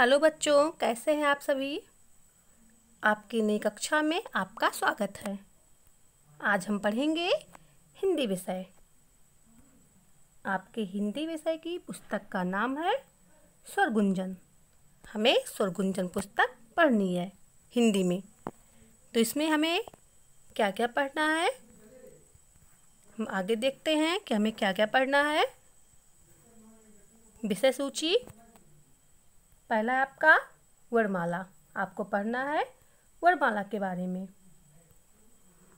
hello बच्चों कैसे हैं आप सभी आपकी नई कक्षा में आपका स्वागत है आज हम पढ़ेंगे हिंदी विषय आपके हिंदी विषय की पुस्तक का नाम है स्वरगुंजन हमें स्वरगुंजन पुस्तक पढ़नी है हिंदी में तो इसमें हमें क्या क्या पढ़ना है हम आगे देखते हैं कि हमें क्या क्या पढ़ना है विषय सूची पहला है आपका वरमाला आपको पढ़ना है वरमाला के बारे में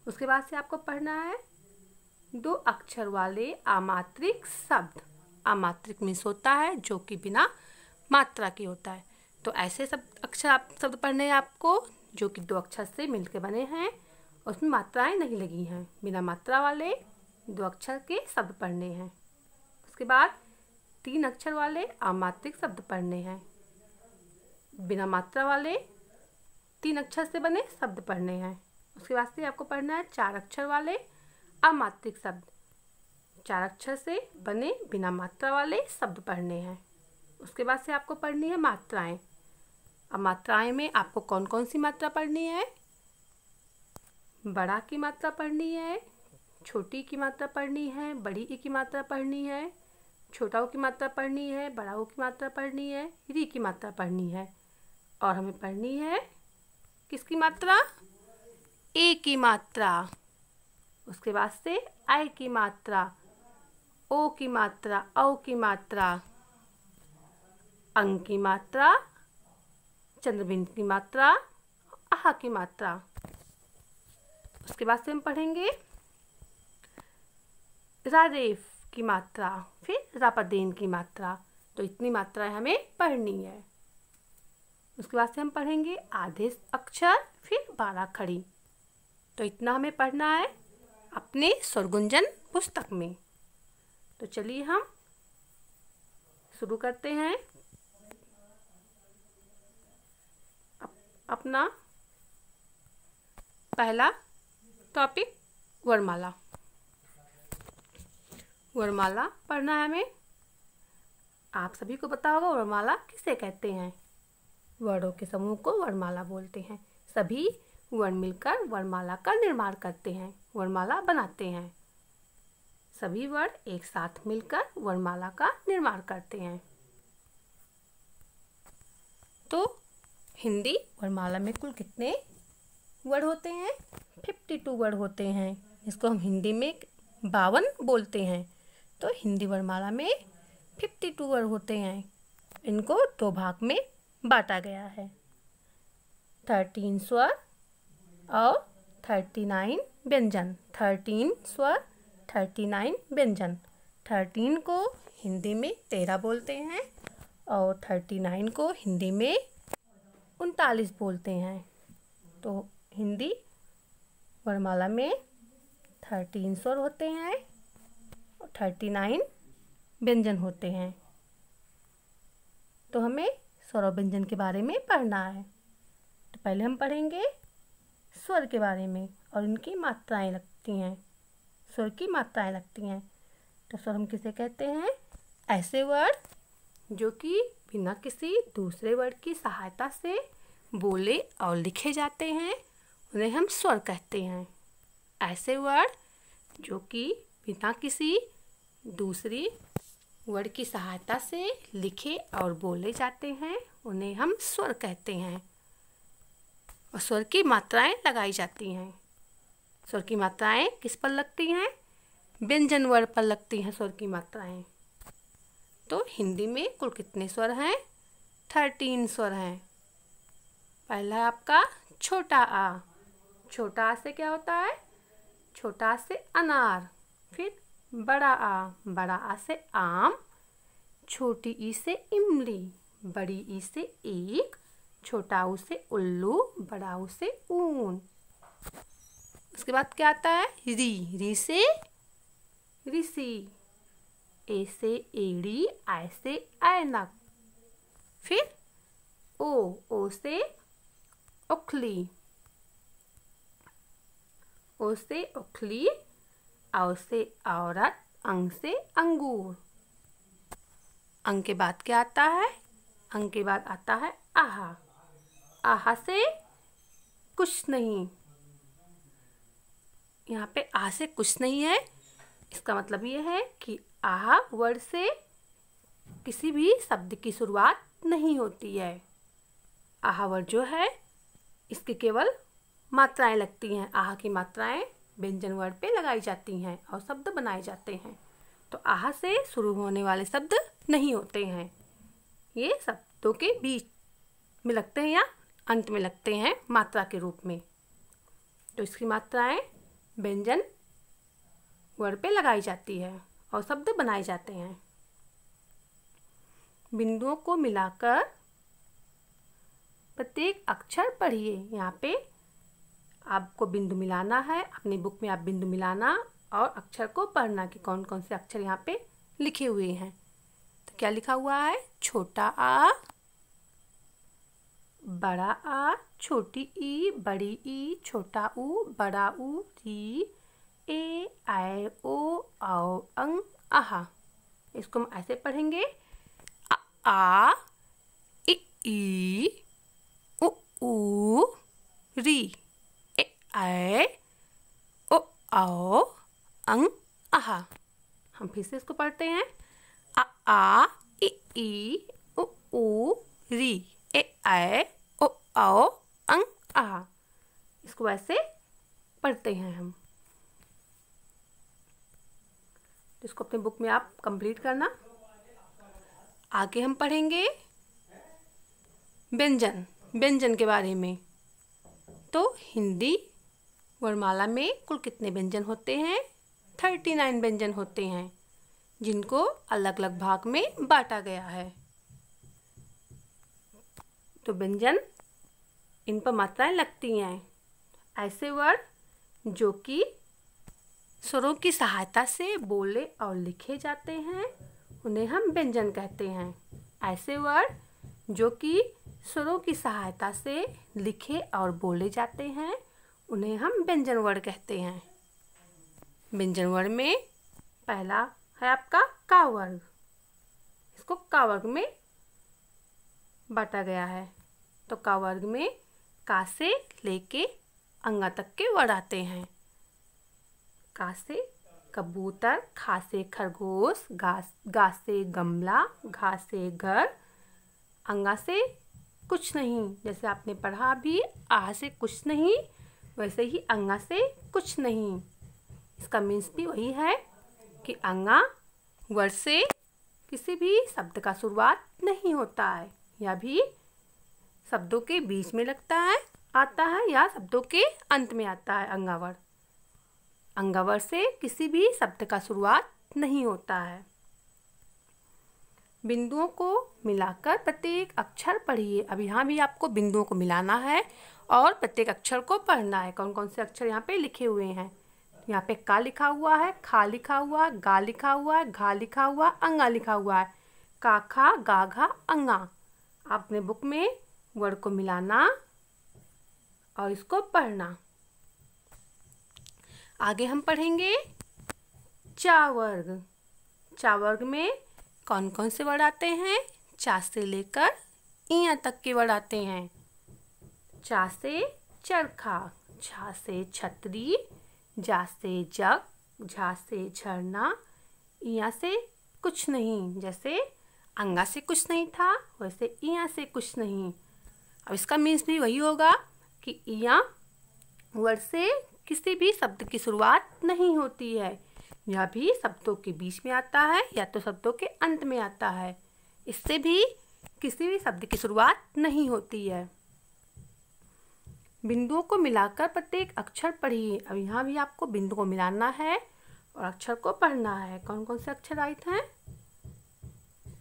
उसके बाद से आपको पढ़ना है दो अक्षर वाले आमात्रिक शब्द आमात्रिक मीन्स होता है जो कि बिना मात्रा के होता है तो ऐसे सब अक्षर आप शब्द पढ़ने हैं आपको जो कि दो अक्षर से मिलकर बने हैं उसमें मात्राएं नहीं लगी हैं बिना मात्रा वाले दो अक्षर के शब्द पढ़ने हैं उसके बाद तीन अक्षर वाले आमात्रिक शब्द पढ़ने हैं बिना मात्रा वाले तीन अक्षर से बने शब्द पढ़ने हैं उसके बाद से आपको पढ़ना है चार अक्षर वाले अमात्रिक शब्द चार अक्षर से बने बिना मात्रा वाले शब्द पढ़ने हैं उसके बाद से आपको पढ़नी है मात्राएं अब मात्राएं में आपको कौन कौन सी मात्रा पढ़नी है बड़ा की मात्रा पढ़नी है छोटी की मात्रा पढ़नी है बड़ी ई की मात्रा पढ़नी है छोटाओं की मात्रा पढ़नी है बड़ाओं की मात्रा पढ़नी है री की मात्रा पढ़नी है और हमें पढ़नी है किसकी मात्रा ए की मात्रा उसके बाद से आय की मात्रा ओ की मात्रा औ की मात्रा अंग की मात्रा चंद्रबिंद की मात्रा आहा की मात्रा उसके बाद से हम पढ़ेंगे रारेफ की मात्रा फिर रापादेन की मात्रा तो इतनी मात्राएं हमें पढ़नी है उसके बाद से हम पढ़ेंगे आधे अक्षर फिर बारह खड़ी तो इतना हमें पढ़ना है अपने स्वरगुंजन पुस्तक में तो चलिए हम शुरू करते हैं अप, अपना पहला टॉपिक वर्माला वर्माला पढ़ना है हमें आप सभी को बताओ वर्माला किसे कहते हैं वर्णों के समूह को वर्णमाला बोलते हैं सभी वर्ण मिलकर वर्णमाला का निर्माण करते हैं वर्णमाला बनाते हैं सभी वर्ण एक साथ मिलकर वर्णमाला का निर्माण करते हैं तो हिंदी वर्णमाला में कुल कितने वर्ड होते हैं फिफ्टी टू वर्ड होते हैं इसको हम हिंदी में बावन बोलते हैं तो हिंदी वर्णमाला में फिफ्टी टू वर्ड होते हैं इनको दो भाग में बांटा गया है थर्टीन स्वर और थर्टी नाइन व्यंजन थर्टीन स्वर थर्टी नाइन व्यंजन थर्टीन को हिंदी में तेरह बोलते हैं और थर्टी नाइन को हिंदी में उनतालीस बोलते हैं तो हिंदी वर्माला में थर्टीन स्वर होते हैं और थर्टी नाइन व्यंजन होते हैं तो हमें स्वरों व्यंजन के बारे में पढ़ना है तो पहले हम पढ़ेंगे स्वर के बारे में और उनकी मात्राएं लगती हैं स्वर की मात्राएं लगती हैं तो स्वर हम किसे कहते हैं ऐसे वर्ड जो कि बिना किसी दूसरे वर्ड की सहायता से बोले और लिखे जाते हैं उन्हें हम स्वर कहते हैं ऐसे वर्ड जो कि बिना किसी दूसरी वर्ड की सहायता से लिखे और बोले जाते हैं उन्हें हम स्वर कहते हैं और स्वर की मात्राएं लगाई जाती हैं स्वर की मात्राएं किस पर लगती हैं व्यंजन वर्ड पर लगती हैं स्वर की मात्राएं तो हिंदी में कुल कितने स्वर हैं थर्टीन स्वर हैं पहला आपका छोटा आ छोटा आ से क्या होता है छोटा आ से अनार फिर बड़ा आ बड़ा आ से आम छोटी ई से इमली बड़ी ई से एक छोटा ऊ से उल्लू बड़ा ऊ से ऊन उसके बाद क्या आता है री री से ऋषि ए से एड़ी आय से ऐनक फिर ओ ओ से उखली ओ से उखली औ से औरत अंग से अंगूर अंग के बाद क्या आता है अंग के बाद आता है आहा आहा से कुछ नहीं यहाँ पे आ से कुछ नहीं है इसका मतलब ये है कि आहा वर्ड से किसी भी शब्द की शुरुआत नहीं होती है आहा वर्ड जो है इसकी केवल मात्राएं लगती हैं आहा की मात्राएं व्यंजन वर्ड पे लगाई जाती हैं और शब्द बनाए जाते हैं तो आह से शुरू होने वाले शब्द नहीं होते हैं ये शब्दों के बीच में लगते हैं या अंत में लगते हैं मात्रा के रूप में तो इसकी मात्राएं व्यंजन वर्ड पे लगाई जाती है और शब्द बनाए जाते हैं बिंदुओं को मिलाकर प्रत्येक अक्षर पढ़िए यहाँ पे आपको बिंदु मिलाना है अपनी बुक में आप बिंदु मिलाना और अक्षर को पढ़ना कि कौन कौन से अक्षर यहाँ पे लिखे हुए हैं तो क्या लिखा हुआ है छोटा आ बड़ा आ छोटी ई बड़ी ई छोटा ऊ बड़ा ऊ री ए आए ओ आओ अंग आहा इसको हम ऐसे पढ़ेंगे आ, आ इ, उ, उ री ऐ ओ आओ अंग आहा हम फिर से इसको पढ़ते हैं अ आ इ ई उ ऊ री ए ऐ ओ आओ अंग आहा इसको ऐसे पढ़ते हैं हम इसको अपने बुक में आप कंप्लीट करना आगे हम पढ़ेंगे व्यंजन व्यंजन के बारे में तो हिंदी वर्माला में कुल कितने व्यंजन होते हैं थर्टी नाइन व्यंजन होते हैं जिनको अलग अलग भाग में बांटा गया है तो व्यंजन इन पर मात्राएं लगती हैं ऐसे वर्ड जो कि स्वरों की सहायता से बोले और लिखे जाते हैं उन्हें हम व्यंजन कहते हैं ऐसे वर्ड जो कि स्वरों की सहायता से लिखे और बोले जाते हैं उन्हें हम व्यंजन वर्ण कहते हैं व्यंजन वर्ण में पहला है आपका का वर्ग इसको का वर्ग में बांटा गया है तो का वर्ग में का से लेके अंगा तक के वर्ण आते हैं का से कबूतर खा से खरगोश घास घास से गमला घास से घर अंगा से कुछ नहीं जैसे आपने पढ़ा भी आ से कुछ नहीं वैसे ही अंगा से कुछ नहीं इसका मीन्स भी वही है कि अंगा वर्ड से किसी भी शब्द का शुरुआत नहीं होता है या भी शब्दों के बीच में लगता है आता है या शब्दों के अंत में आता है अंगावर अंगावर से किसी भी शब्द का शुरुआत नहीं होता है बिंदुओं को मिलाकर प्रत्येक अक्षर पढ़िए अब यहाँ भी आपको बिंदुओं को मिलाना है और प्रत्येक अक्षर को पढ़ना है कौन कौन से अक्षर यहाँ पे लिखे हुए हैं यहाँ पे का लिखा हुआ है खा लिखा हुआ गा लिखा हुआ है घा लिखा हुआ अंगा लिखा हुआ है का खा गा घा अंगा अपने बुक में वर्ड को मिलाना और इसको पढ़ना आगे हम पढ़ेंगे चा वर्ग चा वर्ग में कौन कौन से वर्ड आते हैं चा से लेकर इया तक के वर्ड आते हैं चा से चरखा झा से छतरी जा से जग झा से झरना यहाँ से कुछ नहीं जैसे अंगा से कुछ नहीं था वैसे इया से कुछ नहीं अब इसका मीन्स भी वही होगा कि ईया वर्ड से किसी भी शब्द की शुरुआत नहीं होती है यह भी शब्दों के बीच में आता है या तो शब्दों के अंत में आता है इससे भी किसी भी शब्द की शुरुआत नहीं होती है बिंदुओं को मिलाकर प्रत्येक अक्षर पढ़िए अब यहाँ भी आपको बिंदु को मिलाना है और अक्षर को पढ़ना है कौन कौन से अक्षर आए थे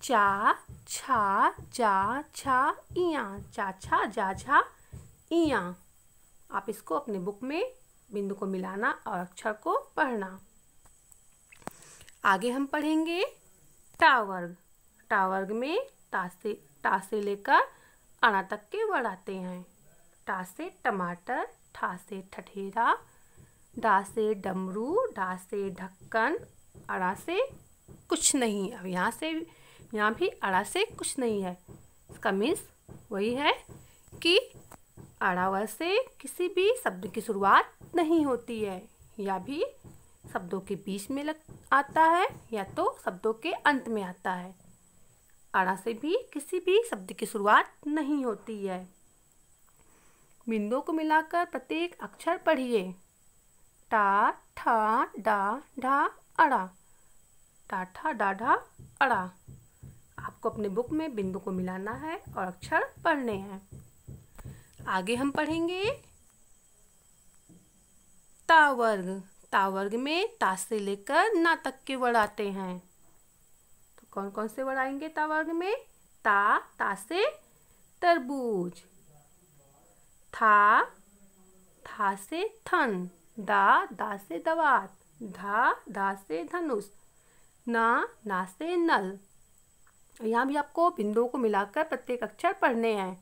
चा छा जा छा इया चा छा जा छा इया आप इसको अपने बुक में बिंदु को मिलाना और अक्षर को पढ़ना आगे हम पढ़ेंगे टावर्ग टावर्ग में तासे तासे लेकर अणा तक के वर्ड आते हैं टा से टमाटर ठा से ठठेरा डा से डमरू डा से ढक्कन अड़ा से कुछ नहीं अब यहाँ से यहाँ भी अड़ा से कुछ नहीं है इसका मीन्स वही है कि अड़ावर से किसी भी शब्द की शुरुआत नहीं होती है या भी शब्दों के बीच में लग आता है या तो शब्दों के अंत में आता है अड़ा से भी किसी भी शब्द की शुरुआत नहीं होती है बिंदुओं को मिलाकर प्रत्येक अक्षर पढ़िए टा ठा डा ढा अड़ा टा ठा डा ढा अड़ा आपको अपने बुक में बिंदु को मिलाना है और अक्षर पढ़ने हैं आगे हम पढ़ेंगे तावर्ग तावर्ग में ता से लेकर ना तक के वर्ड आते हैं तो कौन कौन से वर्ड आएंगे तावर्ग में ता ता से तरबूज था धा से थन दा दा से दवात धा धा से धनुष ना ना से नल यहाँ भी आपको बिंदुओं को मिलाकर प्रत्येक अक्षर पढ़ने हैं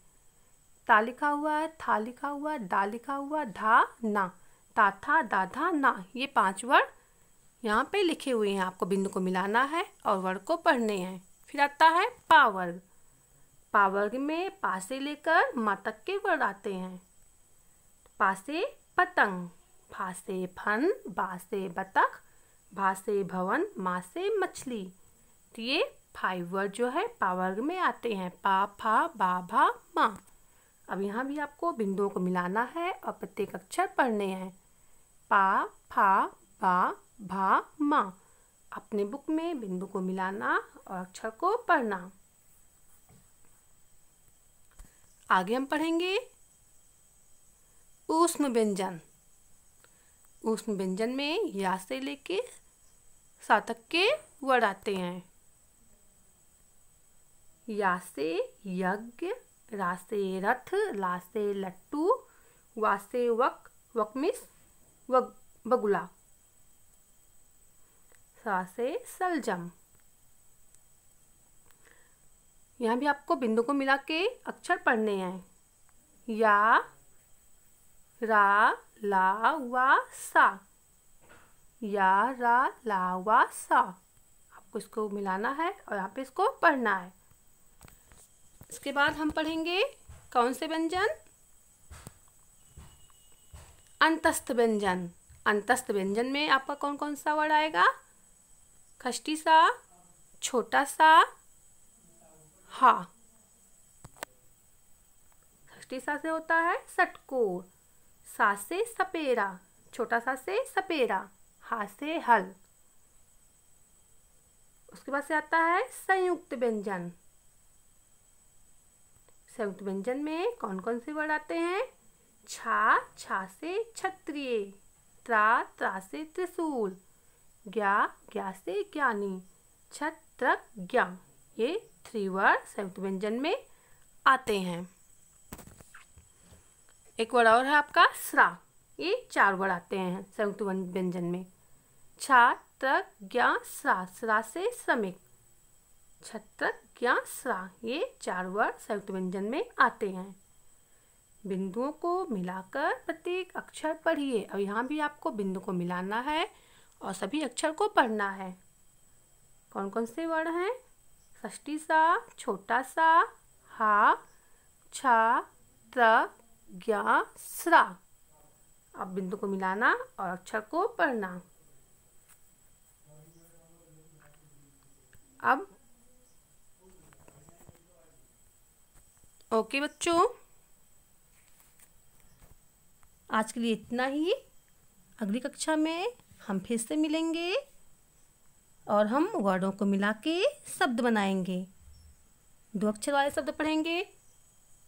ता लिखा हुआ है था लिखा हुआ है दा लिखा हुआ धा ना ता था दा धा ना ये पांच वर्ड यहाँ पे लिखे हुए हैं आपको बिंदु को मिलाना है और वर्ड को पढ़ने हैं फिर आता है पावर्ग पावर में पासे लेकर मतक के वर्ड आते हैं पासे पतंग फासे फन बासे बतख भासे भवन मासे मछली तो ये फाइव वर्ड जो है पावर्ग में आते हैं पा फा बा भा मा अब यहाँ भी आपको बिंदुओं को मिलाना है और प्रत्येक अक्षर पढ़ने हैं पा फा बा भा मा अपने बुक में बिंदु को मिलाना और अक्षर को पढ़ना आगे हम पढ़ेंगे उष्म व्यंजन उष्म व्यंजन में या से लेके सातक के वर्ड आते हैं या से यज्ञ रा से रथ ला से लट्टू वा से वक वकमिस वग बगुला सा से सलजम यहाँ भी आपको बिंदु को मिला के अक्षर पढ़ने हैं या रा ला वा सा या रा ला वा सा आपको इसको मिलाना है और यहाँ पे इसको पढ़ना है इसके बाद हम पढ़ेंगे कौन से व्यंजन अंतस्थ व्यंजन अंतस्थ व्यंजन में आपका कौन कौन सा वर्ड आएगा खष्टी सा छोटा सा हा षष्टी सा से होता है सटकोर सा से सपेरा छोटा सा से सपेरा हा से हल उसके बाद से आता है संयुक्त व्यंजन संयुक्त व्यंजन में कौन कौन से वर्ड आते हैं छा छा से क्षत्रिय त्रा त्रा से त्रिशूल ज्ञा ज्ञा से ज्ञानी छत्र ज्ञा ये थ्री वर्ड संयुक्त व्यंजन में आते हैं एक वर्ड और है आपका श्रा ये चार वर्ड आते हैं संयुक्त व्यंजन में छात्र ज्ञा श्रा श्रा से श्रमिक छत्र ज्ञा श्रा ये चार वर्ड संयुक्त व्यंजन में आते हैं बिंदुओं को मिलाकर प्रत्येक अक्षर पढ़िए और यहाँ भी आपको बिंदु को मिलाना है और सभी अक्षर को पढ़ना है कौन कौन से वर्ड हैं ष्टी सा छोटा सा हा छा त्र ज्ञा स्रा अब बिंदु को मिलाना और अक्षर को पढ़ना अब ओके बच्चों आज के लिए इतना ही अगली कक्षा में हम फिर से मिलेंगे और हम वर्डों को मिला के शब्द बनाएंगे दो अक्षर वाले शब्द पढ़ेंगे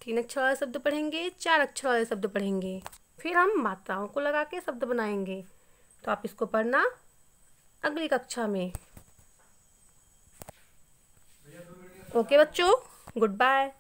तीन अक्षर वाले शब्द पढ़ेंगे चार अक्षर वाले शब्द पढ़ेंगे फिर हम मात्राओं को लगा के शब्द बनाएंगे तो आप इसको पढ़ना अगली कक्षा में ओके बच्चों गुड बाय